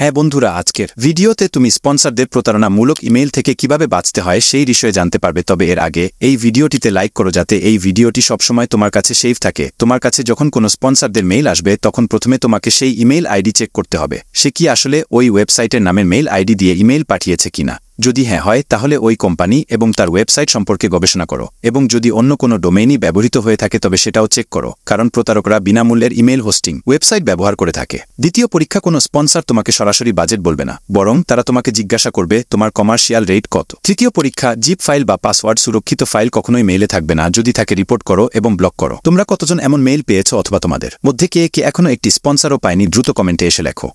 হ্যাঁ বন্ধুরা আজকের ভিডিওতে তুমি স্পন্সারদের প্রতারণামূলক ইমেল থেকে কিভাবে বাঁচতে হয় সেই বিষয়ে জানতে পারবে তবে এর আগে এই ভিডিওটিতে লাইক করো যাতে এই ভিডিওটি সবসময় তোমার কাছে সেভ থাকে তোমার কাছে যখন কোনো স্পন্সারদের মেইল আসবে তখন প্রথমে তোমাকে সেই ইমেল আইডি চেক করতে হবে সে কি আসলে ওই ওয়েবসাইটের নামের মেইল আইডি দিয়ে ইমেইল পাঠিয়েছে কিনা যদি হ্যাঁ হয় তাহলে ওই কোম্পানি এবং তার ওয়েবসাইট সম্পর্কে গবেষণা করো এবং যদি অন্য কোনো ডোমেইনই ব্যবহৃত হয়ে থাকে তবে সেটাও চেক করো কারণ প্রতারকরা বিনামূল্যের ইমেল হোস্টিং ওয়েবসাইট ব্যবহার করে থাকে দ্বিতীয় পরীক্ষা কোনো স্পন্সার তোমাকে সরাসরি বাজেট বলবে না বরং তারা তোমাকে জিজ্ঞাসা করবে তোমার কমার্শিয়াল রেট কত তৃতীয় পরীক্ষা জিপ ফাইল বা পাসওয়ার্ড সুরক্ষিত ফাইল কখনোই মেইলে থাকবে না যদি থাকে রিপোর্ট করো এবং ব্লক করো তোমরা কতজন এমন মেইল পেয়েছো অথবা তোমাদের মধ্যে কে কে এখনও একটি স্পন্সারও পায়নি দ্রুত কমেন্টে এসে লেখো